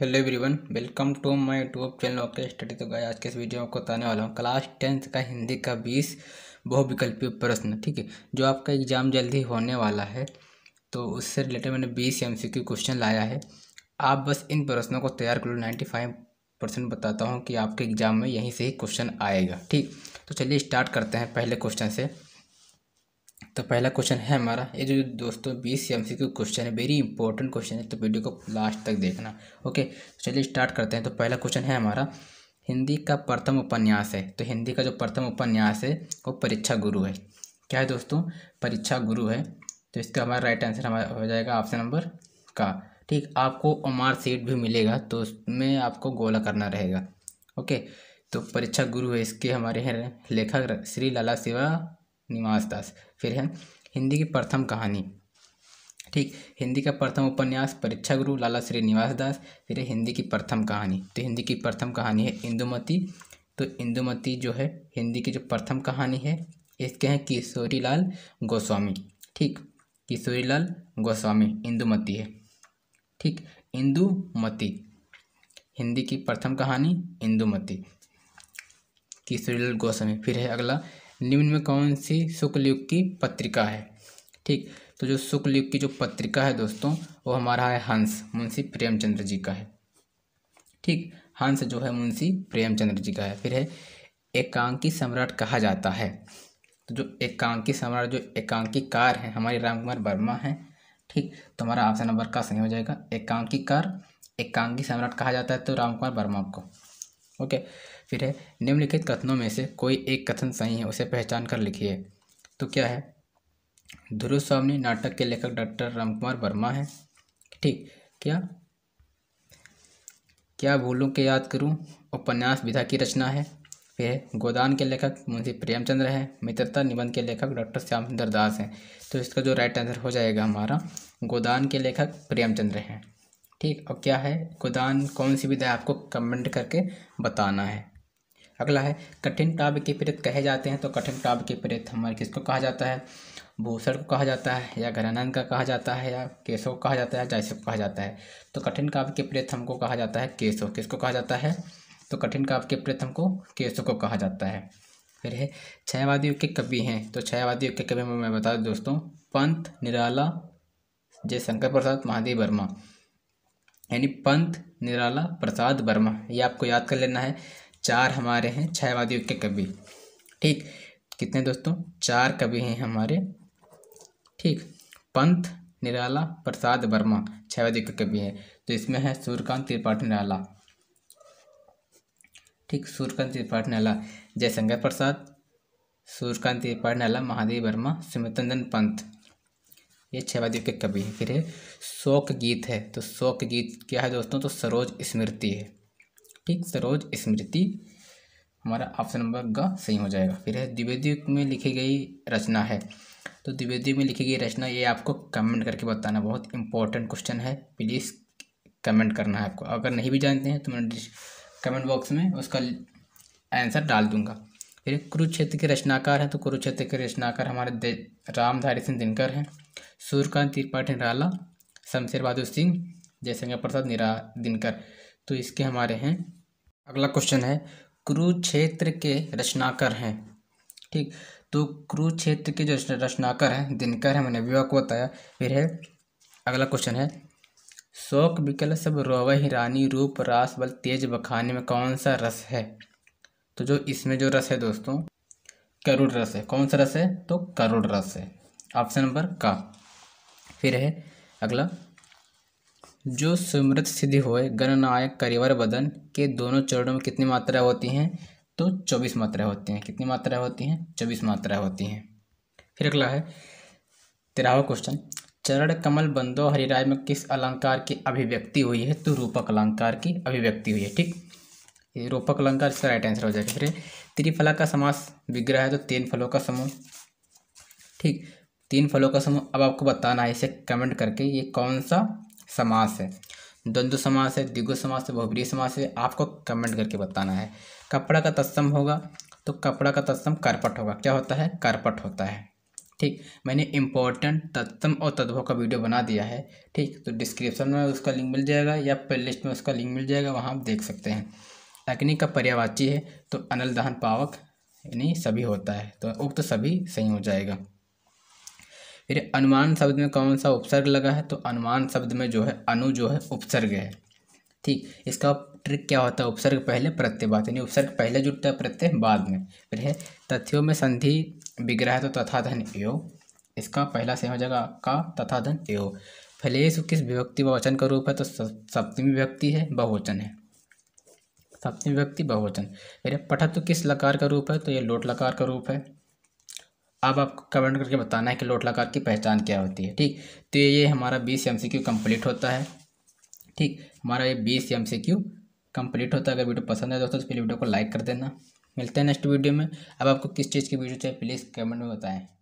hello everyone welcome to my YouTube channel okay study तो गए आज के इस वीडियो में बताने वाला हूँ क्लास टेंथ का हिंदी का बीस बहुविकल्पीय प्रश्न ठीक है जो आपका एग्ज़ाम जल्दी होने वाला है तो उससे रिलेटेड मैंने बीस एम सी क्वेश्चन लाया है आप बस इन प्रश्नों को तैयार करो नाइन्टी फाइव परसेंट बताता हूँ कि आपके एग्ज़ाम में यहीं से ही क्वेश्चन आएगा ठीक तो चलिए स्टार्ट करते हैं पहले क्वेश्चन से तो पहला क्वेश्चन है हमारा ये जो दोस्तों बीस एम सी क्वेश्चन है वेरी इंपॉर्टेंट क्वेश्चन है तो वीडियो को लास्ट तक देखना ओके तो चलिए स्टार्ट करते हैं तो पहला क्वेश्चन है हमारा हिंदी का प्रथम उपन्यास है तो हिंदी का जो प्रथम उपन्यास है वो परीक्षा गुरु है क्या है दोस्तों परीक्षा गुरु है तो इसका हमारा राइट आंसर हमारा हो जाएगा ऑप्शन नंबर का ठीक आपको ओमार सीट भी मिलेगा तो उसमें आपको गोला करना रहेगा ओके तो परीक्षा गुरु है इसके हमारे हैं लेखक श्री लाला शिवा निवास दास फिर है हिंदी की प्रथम कहानी ठीक हिंदी का प्रथम उपन्यास परीक्षा गुरु लाला श्रीनिवास दास फिर है हिंदी की प्रथम कहानी तो हिंदी की प्रथम कहानी है इंदुमती तो इंदुमती जो है हिंदी की जो प्रथम कहानी है इसके हैं किशोरीलाल गोस्वामी ठीक किशोरीलाल गोस्वामी इंदुमती है ठीक इंदुमती हिंदी की प्रथम कहानी इंदुमती किशोरीलाल गोस्वामी फिर है अगला निम्न में कौन सी शुक्ल युग की पत्रिका है ठीक तो जो शुक्ल युग की जो पत्रिका है दोस्तों वो हमारा है हंस मुंशी प्रेमचंद्र जी का है ठीक हंस जो है मुंशी प्रेमचंद्र जी का है फिर है एकांकी सम्राट कहा जाता है तो जो एकांकी सम्राट जो एकांकीकार हैं हमारे राम कुमार वर्मा हैं ठीक तो हमारा ऑप्शन नंबर का सही हो जाएगा एकांकीकार एकांकी सम्राट कहा जाता है तो राम कुमार वर्मा को ओके फिर है निम्नलिखित कथनों में से कोई एक कथन सही है उसे पहचान कर लिखिए तो क्या है ध्रुव स्वामी नाटक के लेखक डॉक्टर रामकुमार वर्मा हैं ठीक क्या क्या भूलूँ के याद करूं उपन्यास विधा की रचना है फिर गोदान के लेखक मुंशी प्रेमचंद्र हैं मित्रता निबंध के लेखक डॉक्टर श्याम सुंदर दास हैं तो इसका जो राइट आंसर हो जाएगा हमारा गोदान के लेखक प्रेमचंद्र हैं ठीक और क्या है गोदान कौन सी विधा आपको कमेंट करके बताना है अगला है कठिन काव्य के प्रेत कहे जाते हैं तो कठिन काव्य के प्रेत हमारे किसको कहा जाता है भूषण को कहा जाता है या घरानंद का कहा जाता है या केशव को कहा जाता है या जैसे कहा जाता है तो कठिन काव्य के प्रेत हमको कहा जाता है केशव किसको कहा जाता है तो कठिन काव्य के प्रेत हमको केशव को कहा जाता है फिर है छायावादी के कवि हैं तो छायावादी के कवि में मैं बता दूँ दोस्तों पंत निराला जयशंकर प्रसाद महादेव वर्मा यानी पंथ निराला प्रसाद वर्मा ये आपको याद कर लेना है चार हमारे हैं छायावादियों के कवि ठीक कितने दोस्तों चार कवि हैं हमारे ठीक पंथ निराला प्रसाद वर्मा छायावादी के कवि हैं तो इसमें है सूर्यकांत त्रिपाठी निराला ठीक सूर्यकांत त्रिपाठी निराला जयशंकर प्रसाद सूर्यकांत त्रिपाठी निराला महादेव वर्मा सुमितंदन पंत ये छः वादियों के कवि हैं फिर है शोक गीत है तो शोक गीत क्या है दोस्तों तो सरोज स्मृति है ठीक सरोज स्मृति हमारा ऑप्शन नंबर ग सही हो जाएगा फिर है द्विवेदी में लिखी गई रचना है तो द्विवेदी में लिखी गई रचना ये आपको कमेंट करके बताना बहुत इंपॉर्टेंट क्वेश्चन है प्लीज़ कमेंट करना है आपको अगर नहीं भी जानते हैं तो मैं कमेंट बॉक्स में उसका आंसर डाल दूंगा फिर कुरुक्षेत्र के रचनाकार हैं तो कुरुक्षेत्र के रचनाकार हमारे रामधारी सिंह दिनकर हैं सूर्यकांत त्रिपाठी निराला शमशेर बहादुर सिंह जयशंकर प्रसाद निरा दिनकर तो इसके हमारे हैं अगला क्वेश्चन है कुरुक्षेत्र के रचनाकर हैं ठीक तो कुरुक्षेत्र के जो रचनाकर हैं दिनकर हैं मैंने विवाह को बताया फिर है अगला क्वेश्चन है शोक विकल सब रोवही रानी रूप रास बल तेज बखाने में कौन सा रस है तो जो इसमें जो रस है दोस्तों करुड़ रस है कौन सा रस है तो करुड़ रस है ऑप्शन नंबर का फिर है अगला जो सुमृत सिद्धि होए गणनायक करिवर बदन के दोनों चरणों में कितनी मात्रा होती हैं तो चौबीस मात्रा होती हैं कितनी मात्रा होती हैं चौबीस मात्रा होती हैं फिर अगला है तेरहवा क्वेश्चन चरण कमल बंदो हरिराय में किस अलंकार की अभिव्यक्ति हुई है तो रूपक अलंकार की अभिव्यक्ति हुई है ठीक ये रोपक अलंकार इसका राइट आंसर हो जाएगा फिर त्रिफला का समास विग्रह है तो तीन फलों का समूह ठीक तीन फलों का समूह अब आपको बताना है इसे कमेंट करके ये कौन सा समास है द्वंद्व समास है दिगु समास है बहुप्रिय समास है आपको कमेंट करके बताना है कपड़ा का तत्सम होगा तो कपड़ा का तत्सम करपट होगा क्या होता है करपट होता है ठीक मैंने इम्पोर्टेंट तत्सम और तद्भव का वीडियो बना दिया है ठीक तो डिस्क्रिप्शन में उसका लिंक मिल जाएगा या प्ले लिस्ट में उसका लिंक मिल जाएगा वहाँ आप देख सकते हैं अग्नि का पर्यावाची है तो अनल दहन पावक यानी सभी होता है तो उक्त तो सभी सही हो जाएगा फिर अनुमान शब्द में कौन सा उपसर्ग लगा है तो अनुमान शब्द में जो है अनु जो है उपसर्ग है ठीक इसका ट्रिक क्या होता है उपसर्ग पहले प्रत्ययवाद यानी उपसर्ग पहले जुटता है प्रत्यय बाद में फिर है तथ्यों में संधि बिग्रह है तो तथा धन एव इसका पहला सही हो जाएगा का तथा धन एव फलेश किस विभक्ति व वचन का रूप है तो सप्तमी विभक्ति है बहुवचन है सप्तमी व्यक्ति बहुवचन अरे पठत तो किस लकार का रूप है तो ये लोट लकार का रूप है अब आपको कमेंट करके बताना है कि लोट लकार की पहचान क्या होती है ठीक तो ये हमारा बीस एम सी क्यू कम्प्लीट होता है ठीक हमारा ये बीस एम सी क्यू कम्प्लीट होता है अगर वीडियो पसंद है दोस्तों तो प्लीज़ वीडियो को लाइक कर देना मिलते हैं नेक्स्ट वीडियो में अब आपको किस चीज़ की वीडियो चाहिए प्लीज़ कमेंट में बताएं